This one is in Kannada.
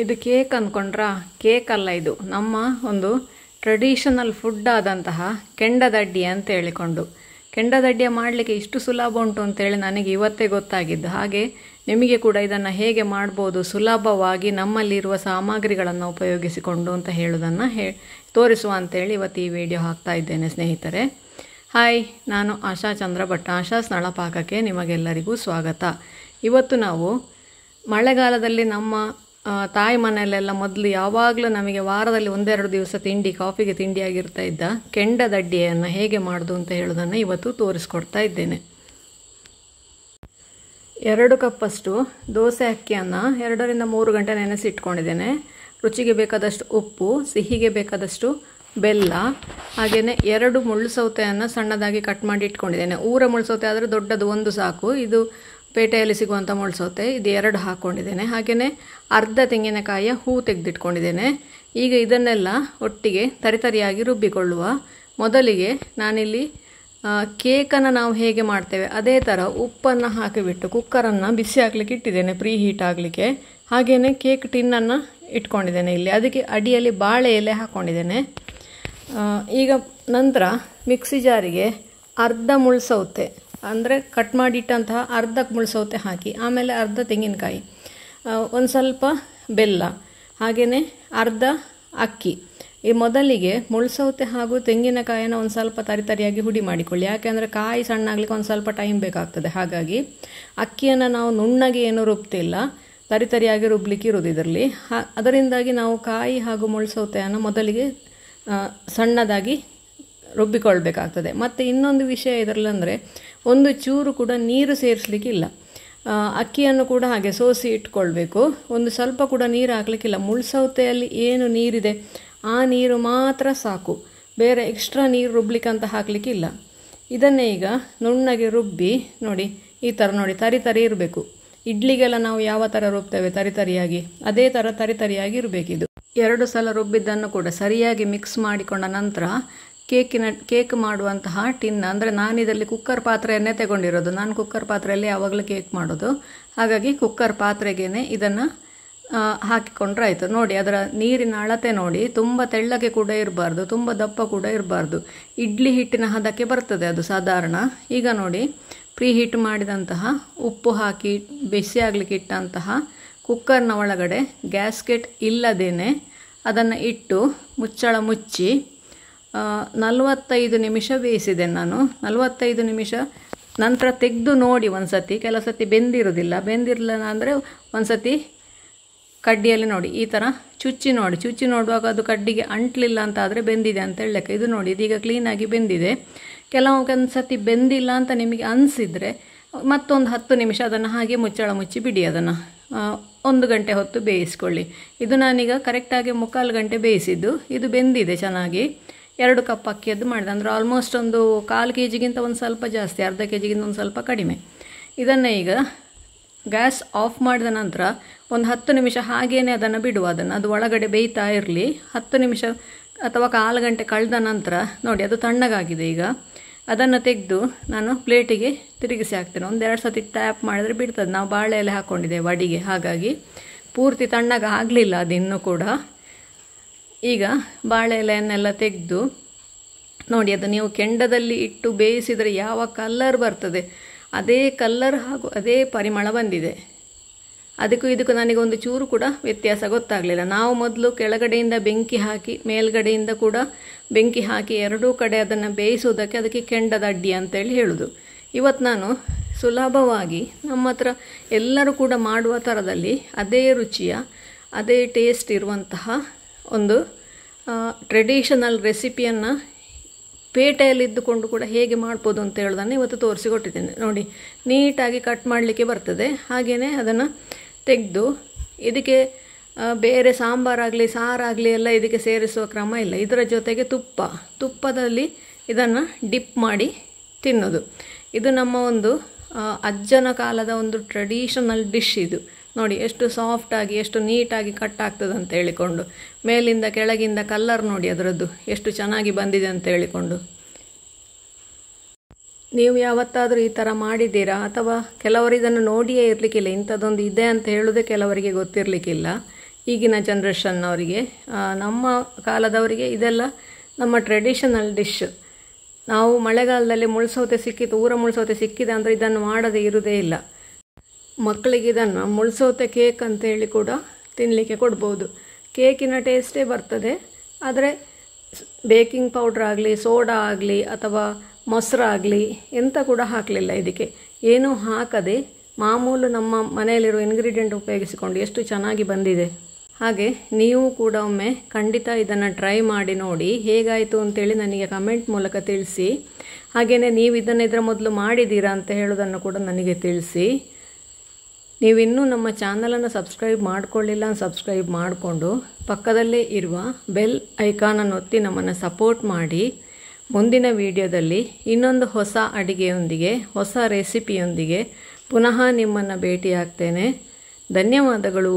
ಇದು ಕೇಕ್ ಅಂದ್ಕೊಂಡ್ರ ಕೇಕ್ ಅಲ್ಲ ಇದು ನಮ್ಮ ಒಂದು ಟ್ರೆಡಿಷನಲ್ ಫುಡ್ ಆದಂತಹ ಕೆಂಡದಡ್ಡಿ ಅಂತ ಹೇಳಿಕೊಂಡು ಕೆಂಡದಡ್ಡಿಯ ಮಾಡಲಿಕ್ಕೆ ಇಷ್ಟು ಸುಲಭ ಉಂಟು ಅಂತೇಳಿ ನನಗೆ ಇವತ್ತೇ ಗೊತ್ತಾಗಿದ್ದು ಹಾಗೆ ನಿಮಗೆ ಕೂಡ ಇದನ್ನು ಹೇಗೆ ಮಾಡ್ಬೋದು ಸುಲಭವಾಗಿ ನಮ್ಮಲ್ಲಿರುವ ಸಾಮಗ್ರಿಗಳನ್ನು ಉಪಯೋಗಿಸಿಕೊಂಡು ಅಂತ ಹೇಳೋದನ್ನು ಹೇ ತೋರಿಸುವ ಅಂತೇಳಿ ಇವತ್ತು ಈ ವಿಡಿಯೋ ಹಾಕ್ತಾ ಇದ್ದೇನೆ ಸ್ನೇಹಿತರೆ ಹಾಯ್ ನಾನು ಆಶಾ ಚಂದ್ರ ಭಟ್ ಆಶಾ ಸ್ನಳಪಾಕಕ್ಕೆ ನಿಮಗೆಲ್ಲರಿಗೂ ಸ್ವಾಗತ ಇವತ್ತು ನಾವು ಮಳೆಗಾಲದಲ್ಲಿ ನಮ್ಮ ತಾಯಿ ಮನೆಯಲ್ಲೆಲ್ಲ ಮೊದಲು ಯಾವಾಗಲೂ ನಮಗೆ ವಾರದಲ್ಲಿ ಒಂದೆರಡು ದಿವಸ ತಿಂಡಿ ಕಾಫಿಗೆ ತಿಂಡಿಯಾಗಿರ್ತಾ ಇದ್ದ ಕೆಂಡದಡ್ಡಿಯನ್ನು ಹೇಗೆ ಮಾಡೋದು ಅಂತ ಹೇಳೋದನ್ನು ಇವತ್ತು ತೋರಿಸ್ಕೊಡ್ತಾ ಇದ್ದೇನೆ ಎರಡು ಕಪ್ಪಷ್ಟು ದೋಸೆ ಅಕ್ಕಿಯನ್ನು ಎರಡರಿಂದ ಮೂರು ಗಂಟೆ ನೆನೆಸಿಟ್ಕೊಂಡಿದ್ದೇನೆ ರುಚಿಗೆ ಬೇಕಾದಷ್ಟು ಉಪ್ಪು ಸಿಹಿಗೆ ಬೇಕಾದಷ್ಟು ಬೆಲ್ಲ ಹಾಗೆಯೇ ಎರಡು ಮುಳ್ಳು ಸೌತೆಯನ್ನು ಸಣ್ಣದಾಗಿ ಕಟ್ ಮಾಡಿ ಇಟ್ಕೊಂಡಿದ್ದೇನೆ ಊರ ಮುಳ್ಳು ಸೌತೆ ಆದರೆ ದೊಡ್ಡದು ಒಂದು ಸಾಕು ಇದು ಪೇಟೆಯಲ್ಲಿ ಸಿಗುವಂಥ ಮುಳ್ಸೌತೆ ಇದು ಎರಡು ಹಾಕ್ಕೊಂಡಿದ್ದೇನೆ ಹಾಗೆಯೇ ಅರ್ಧ ತೆಂಗಿನಕಾಯಿಯ ಹೂ ತೆಗೆದಿಟ್ಕೊಂಡಿದ್ದೇನೆ ಈಗ ಇದನ್ನೆಲ್ಲ ಒಟ್ಟಿಗೆ ತರಿತರಿಯಾಗಿ ರುಬ್ಬಿಕೊಳ್ಳುವ ಮೊದಲಿಗೆ ನಾನಿಲ್ಲಿ ಕೇಕನ್ನು ನಾವು ಹೇಗೆ ಮಾಡ್ತೇವೆ ಅದೇ ಥರ ಉಪ್ಪನ್ನು ಹಾಕಿಬಿಟ್ಟು ಕುಕ್ಕರನ್ನು ಬಿಸಿ ಹಾಕ್ಲಿಕ್ಕೆ ಇಟ್ಟಿದ್ದೇನೆ ಪ್ರೀ ಹೀಟ್ ಆಗಲಿಕ್ಕೆ ಹಾಗೆಯೇ ಕೇಕ್ ಟಿನ್ನನ್ನು ಇಟ್ಕೊಂಡಿದ್ದೇನೆ ಇಲ್ಲಿ ಅದಕ್ಕೆ ಅಡಿಯಲ್ಲಿ ಬಾಳೆ ಎಲೆ ಹಾಕ್ಕೊಂಡಿದ್ದೇನೆ ಈಗ ನಂತರ ಮಿಕ್ಸಿ ಜಾರಿಗೆ ಅರ್ಧ ಮುಳ್ಸೌತೆ ಅಂದರೆ ಕಟ್ ಮಾಡಿಟ್ಟಂತಹ ಅರ್ಧ ಮುಳ್ಸೌತೆ ಹಾಕಿ ಆಮೇಲೆ ಅರ್ಧ ತೆಂಗಿನಕಾಯಿ ಒಂದು ಸ್ವಲ್ಪ ಬೆಲ್ಲ ಹಾಗೆಯೇ ಅರ್ಧ ಅಕ್ಕಿ ಈ ಮೊದಲಿಗೆ ಮುಳ್ಸೌತೆ ಹಾಗೂ ತೆಂಗಿನಕಾಯಿನ ಒಂದು ಸ್ವಲ್ಪ ತರಿತರಿಯಾಗಿ ಹುಡಿ ಮಾಡಿಕೊಳ್ಳಿ ಯಾಕೆಂದರೆ ಕಾಯಿ ಸಣ್ಣ ಆಗಲಿಕ್ಕೆ ಒಂದು ಸ್ವಲ್ಪ ಟೈಮ್ ಬೇಕಾಗ್ತದೆ ಹಾಗಾಗಿ ಅಕ್ಕಿಯನ್ನು ನಾವು ನುಣ್ಣಗೆ ಏನೂ ರುಬ್ತಿಲ್ಲ ತರಿತರಿಯಾಗಿ ರುಬ್ಲಿಕ್ಕೆ ಇರೋದು ಇದರಲ್ಲಿ ಅದರಿಂದಾಗಿ ನಾವು ಕಾಯಿ ಹಾಗೂ ಮುಳ್ಸೌತೆಯನ್ನು ಮೊದಲಿಗೆ ಸಣ್ಣದಾಗಿ ರುಬ್ಬಿಕೊಳ್ಬೇಕಾಗ್ತದೆ ಮತ್ತು ಇನ್ನೊಂದು ವಿಷಯ ಇದರಲ್ಲಂದರೆ ಒಂದು ಚೂರು ಕೂಡ ನೀರು ಸೇರಿಸಲಿಕ್ಕಿಲ್ಲ ಅಕ್ಕಿಯನ್ನು ಕೂಡ ಹಾಗೆ ಸೋಸಿ ಇಟ್ಕೊಳ್ಬೇಕು ಒಂದು ಸ್ವಲ್ಪ ಕೂಡ ನೀರು ಹಾಕ್ಲಿಕ್ಕಿಲ್ಲ ಮುಳ್ಸೌತೆಯಲ್ಲಿ ಏನು ನೀರಿದೆ ಆ ನೀರು ಮಾತ್ರ ಸಾಕು ಬೇರೆ ಎಕ್ಸ್ಟ್ರಾ ನೀರು ಅಂತ ಹಾಕ್ಲಿಕ್ಕಿಲ್ಲ ಇದನ್ನೇ ಈಗ ನುಣ್ಣಗೆ ರುಬ್ಬಿ ನೋಡಿ ಈ ಥರ ನೋಡಿ ತರಿ ತರಿ ಇರಬೇಕು ಇಡ್ಲಿಗೆಲ್ಲ ನಾವು ಯಾವ ಥರ ರುಬ್ತೇವೆ ತರಿತರಿಯಾಗಿ ಅದೇ ಥರ ತರಿತರಿಯಾಗಿ ಇರಬೇಕಿದು ಎರಡು ಸಲ ರುಬ್ಬಿದ್ದನ್ನು ಕೂಡ ಸರಿಯಾಗಿ ಮಿಕ್ಸ್ ಮಾಡಿಕೊಂಡ ನಂತರ ಕೇಕಿನ ಕೇಕ್ ಮಾಡುವಂತಹ ಟಿನ್ ಅಂದರೆ ನಾನು ಇದರಲ್ಲಿ ಕುಕ್ಕರ್ ಪಾತ್ರೆಯನ್ನೇ ತಗೊಂಡಿರೋದು ನಾನು ಕುಕ್ಕರ್ ಪಾತ್ರೆಯಲ್ಲಿ ಯಾವಾಗಲೂ ಕೇಕ್ ಮಾಡೋದು ಹಾಗಾಗಿ ಕುಕ್ಕರ್ ಪಾತ್ರೆಗೇನೆ ಇದನ್ನು ಹಾಕಿಕೊಂಡ್ರೆ ಆಯಿತು ನೋಡಿ ಅದರ ನೀರಿನ ಅಳತೆ ನೋಡಿ ತುಂಬ ತೆಳ್ಳಗೆ ಕೂಡ ಇರಬಾರ್ದು ತುಂಬ ದಪ್ಪ ಕೂಡ ಇರಬಾರ್ದು ಇಡ್ಲಿ ಹಿಟ್ಟಿನ ಹದಕ್ಕೆ ಬರ್ತದೆ ಅದು ಸಾಧಾರಣ ಈಗ ನೋಡಿ ಪ್ರೀ ಹೀಟ್ ಮಾಡಿದಂತಹ ಉಪ್ಪು ಹಾಕಿ ಬಿಸಿ ಆಗಲಿಕ್ಕೆ ಇಟ್ಟಂತಹ ಕುಕ್ಕರ್ನ ಒಳಗಡೆ ಗ್ಯಾಸ್ಕೆಟ್ ಇಲ್ಲದೇ ಅದನ್ನು ಇಟ್ಟು ಮುಚ್ಚಳ ಮುಚ್ಚಿ ನಲವತ್ತೈದು ನಿಮಿಷ ಬೇಯಿಸಿದೆ ನಾನು ನಲವತ್ತೈದು ನಿಮಿಷ ನಂತರ ತೆಗೆದು ನೋಡಿ ಒಂದು ಸತಿ ಕೆಲವು ಸತಿ ಬೆಂದಿರೋದಿಲ್ಲ ಬೆಂದಿರಲಿಲ್ಲ ಅಂದರೆ ಒಂದು ಸತಿ ಕಡ್ಡಿಯಲ್ಲಿ ನೋಡಿ ಈ ಥರ ಚುಚ್ಚಿ ನೋಡಿ ಚುಚ್ಚಿ ನೋಡುವಾಗ ಅದು ಕಡ್ಡಿಗೆ ಅಂಟಲಿಲ್ಲ ಅಂತ ಆದರೆ ಬೆಂದಿದೆ ಅಂತ ಹೇಳಕ್ಕೆ ಇದು ನೋಡಿ ಇದೀಗ ಕ್ಲೀನಾಗಿ ಬೆಂದಿದೆ ಒಂದು ಸತಿ ಬೆಂದಿಲ್ಲ ಅಂತ ನಿಮಗೆ ಅನಿಸಿದರೆ ಮತ್ತೊಂದು ಹತ್ತು ನಿಮಿಷ ಅದನ್ನು ಹಾಗೆ ಮುಚ್ಚಳ ಮುಚ್ಚಿ ಬಿಡಿ ಅದನ್ನು ಒಂದು ಗಂಟೆ ಹೊತ್ತು ಬೇಯಿಸ್ಕೊಳ್ಳಿ ಇದು ನಾನೀಗ ಕರೆಕ್ಟಾಗಿ ಮುಕ್ಕಾಲು ಗಂಟೆ ಬೇಯಿಸಿದ್ದು ಇದು ಬೆಂದಿದೆ ಚೆನ್ನಾಗಿ ಎರಡು ಕಪ್ ಅಕ್ಕಿಯದ್ದು ಮಾಡಿದೆ ಅಂದರೆ ಆಲ್ಮೋಸ್ಟ್ ಒಂದು ಕಾಲು ಕೆ ಜಿಗಿಂತ ಒಂದು ಸ್ವಲ್ಪ ಜಾಸ್ತಿ ಅರ್ಧ ಕೆ ಜಿಗಿಂತ ಒಂದು ಸ್ವಲ್ಪ ಕಡಿಮೆ ಇದನ್ನೇ ಈಗ ಗ್ಯಾಸ್ ಆಫ್ ಮಾಡಿದ ನಂತರ ಒಂದು ಹತ್ತು ನಿಮಿಷ ಹಾಗೇನೆ ಅದನ್ನು ಬಿಡುವ ಅದನ್ನು ಅದು ಒಳಗಡೆ ಬೇಯ್ತಾ ಇರಲಿ ಹತ್ತು ನಿಮಿಷ ಅಥವಾ ಕಾಲು ಗಂಟೆ ಕಳೆದ ನಂತರ ನೋಡಿ ಅದು ತಣ್ಣಗಾಗಿದೆ ಈಗ ಅದನ್ನು ತೆಗೆದು ನಾನು ಪ್ಲೇಟಿಗೆ ತಿರುಗಿಸಿ ಹಾಕ್ತೇನೆ ಒಂದೆರಡು ಸತಿ ಟ್ಯಾಪ್ ಮಾಡಿದ್ರೆ ಬಿಡ್ತದೆ ನಾವು ಬಾಳೆ ಎಲೆ ಹಾಕ್ಕೊಂಡಿದ್ದೇವೆ ಅಡಿಗೆ ಹಾಗಾಗಿ ಪೂರ್ತಿ ತಣ್ಣಗಾಗಲಿಲ್ಲ ಅದು ಇನ್ನೂ ಕೂಡ ಈಗ ಬಾಳೆ ಎಲೆಯನ್ನೆಲ್ಲ ತೆಗೆದು ನೋಡಿ ಅದು ನೀವು ಕೆಂಡದಲ್ಲಿ ಇಟ್ಟು ಬೇಯಿಸಿದರೆ ಯಾವ ಕಲ್ಲರ್ ಬರ್ತದೆ ಅದೇ ಕಲ್ಲರ್ ಹಾಗೂ ಅದೇ ಪರಿಮಳ ಬಂದಿದೆ ಅದಕ್ಕೂ ಇದಕ್ಕೂ ನನಗೆ ಒಂದು ಚೂರು ಕೂಡ ವ್ಯತ್ಯಾಸ ಗೊತ್ತಾಗಲಿಲ್ಲ ನಾವು ಮೊದಲು ಕೆಳಗಡೆಯಿಂದ ಬೆಂಕಿ ಹಾಕಿ ಮೇಲ್ಗಡೆಯಿಂದ ಕೂಡ ಬೆಂಕಿ ಹಾಕಿ ಎರಡೂ ಕಡೆ ಅದನ್ನು ಬೇಯಿಸೋದಕ್ಕೆ ಅದಕ್ಕೆ ಕೆಂಡದ ಅಡ್ಡಿ ಅಂತೇಳಿ ಹೇಳೋದು ಇವತ್ತು ನಾನು ಸುಲಭವಾಗಿ ನಮ್ಮ ಹತ್ರ ಎಲ್ಲರೂ ಕೂಡ ಮಾಡುವ ಥರದಲ್ಲಿ ಅದೇ ರುಚಿಯ ಅದೇ ಟೇಸ್ಟ್ ಇರುವಂತಹ ಒಂದು ಟ್ರೆಡಿಷನಲ್ ರೆಸಿಪಿಯನ್ನು ಇದ್ದುಕೊಂಡು ಕೂಡ ಹೇಗೆ ಮಾಡ್ಬೋದು ಅಂತ ಹೇಳೋದನ್ನು ಇವತ್ತು ತೋರಿಸಿಕೊಟ್ಟಿದ್ದೇನೆ ನೋಡಿ ನೀಟಾಗಿ ಕಟ್ ಮಾಡಲಿಕ್ಕೆ ಬರ್ತದೆ ಹಾಗೆಯೇ ಅದನ್ನು ತೆಗೆದು ಇದಕ್ಕೆ ಬೇರೆ ಸಾಂಬಾರಾಗಲಿ ಸಾರಾಗಲಿ ಎಲ್ಲ ಇದಕ್ಕೆ ಸೇರಿಸುವ ಕ್ರಮ ಇಲ್ಲ ಇದರ ಜೊತೆಗೆ ತುಪ್ಪ ತುಪ್ಪದಲ್ಲಿ ಇದನ್ನು ಡಿಪ್ ಮಾಡಿ ತಿನ್ನೋದು ಇದು ನಮ್ಮ ಒಂದು ಅಜ್ಜನ ಕಾಲದ ಒಂದು ಟ್ರೆಡಿಷನಲ್ ಡಿಶ್ ಇದು ನೋಡಿ ಎಷ್ಟು ಸಾಫ್ಟಾಗಿ ಎಷ್ಟು ನೀಟಾಗಿ ಕಟ್ ಆಗ್ತದೆ ಅಂತ ಹೇಳಿಕೊಂಡು ಮೇಲಿಂದ ಕೆಳಗಿಂದ ಕಲ್ಲರ್ ನೋಡಿ ಅದರದ್ದು ಎಷ್ಟು ಚೆನ್ನಾಗಿ ಬಂದಿದೆ ಅಂತ ಹೇಳಿಕೊಂಡು ನೀವು ಯಾವತ್ತಾದರೂ ಈ ಥರ ಮಾಡಿದ್ದೀರಾ ಅಥವಾ ಕೆಲವರು ಇದನ್ನು ನೋಡಿಯೇ ಇರಲಿಕ್ಕಿಲ್ಲ ಇಂಥದ್ದೊಂದು ಇದೆ ಅಂತ ಹೇಳೋದೇ ಕೆಲವರಿಗೆ ಗೊತ್ತಿರಲಿಕ್ಕಿಲ್ಲ ಈಗಿನ ಜನ್ರೇಷನ್ನವರಿಗೆ ನಮ್ಮ ಕಾಲದವರಿಗೆ ಇದೆಲ್ಲ ನಮ್ಮ ಟ್ರೆಡಿಷನಲ್ ಡಿಶ್ ನಾವು ಮಳೆಗಾಲದಲ್ಲಿ ಮುಳ್ಸೋತೆ ಸಿಕ್ಕಿತ್ತು ಊರ ಮುಳ್ಸೋತೆ ಸಿಕ್ಕಿದೆ ಅಂದರೆ ಇದನ್ನು ಮಾಡದೇ ಇರುವುದೇ ಇಲ್ಲ ಮಕ್ಕಳಿಗೆ ಇದನ್ನು ಮುಳ್ಸೋತೆ ಕೇಕ್ ಅಂತ ಹೇಳಿ ಕೂಡ ತಿನ್ನಲಿಕ್ಕೆ ಕೊಡ್ಬೋದು ಕೇಕಿನ ಟೇಸ್ಟೇ ಬರ್ತದೆ ಆದರೆ ಬೇಕಿಂಗ್ ಪೌಡ್ರ್ ಆಗಲಿ ಸೋಡಾ ಆಗಲಿ ಅಥವಾ ಮೊಸರಾಗಲಿ ಎಂತ ಕೂಡ ಹಾಕಲಿಲ್ಲ ಇದಕ್ಕೆ ಏನೂ ಹಾಕದೆ ಮಾಮೂಲು ನಮ್ಮ ಮನೆಯಲ್ಲಿರೋ ಇನ್ಗ್ರೀಡಿಯೆಂಟ್ ಉಪಯೋಗಿಸಿಕೊಂಡು ಎಷ್ಟು ಚೆನ್ನಾಗಿ ಬಂದಿದೆ ಹಾಗೆ ನೀವು ಕೂಡ ಒಮ್ಮೆ ಖಂಡಿತ ಇದನ್ನು ಟ್ರೈ ಮಾಡಿ ನೋಡಿ ಹೇಗಾಯಿತು ಅಂತೇಳಿ ನನಗೆ ಕಮೆಂಟ್ ಮೂಲಕ ತಿಳಿಸಿ ಹಾಗೆಯೇ ನೀವು ಇದನ್ನು ಇದರ ಮೊದಲು ಮಾಡಿದ್ದೀರಾ ಅಂತ ಹೇಳೋದನ್ನು ಕೂಡ ನನಗೆ ತಿಳಿಸಿ ನೀವಿನ್ನೂ ನಮ್ಮ ಚಾನಲನ್ನು ಸಬ್ಸ್ಕ್ರೈಬ್ ಮಾಡಿಕೊಳ್ಳಿಲ್ಲ ಸಬ್ಸ್ಕ್ರೈಬ್ ಮಾಡಿಕೊಂಡು ಪಕ್ಕದಲ್ಲೇ ಇರುವ ಬೆಲ್ ಐಕಾನನ್ನು ಒತ್ತಿ ನಮ್ಮನ್ನು ಸಪೋರ್ಟ್ ಮಾಡಿ ಮುಂದಿನ ವಿಡಿಯೋದಲ್ಲಿ ಇನ್ನೊಂದು ಹೊಸ ಅಡಿಗೆಯೊಂದಿಗೆ ಹೊಸ ರೆಸಿಪಿಯೊಂದಿಗೆ ಪುನಃ ನಿಮ್ಮನ್ನು ಭೇಟಿಯಾಗ್ತೇನೆ ಧನ್ಯವಾದಗಳು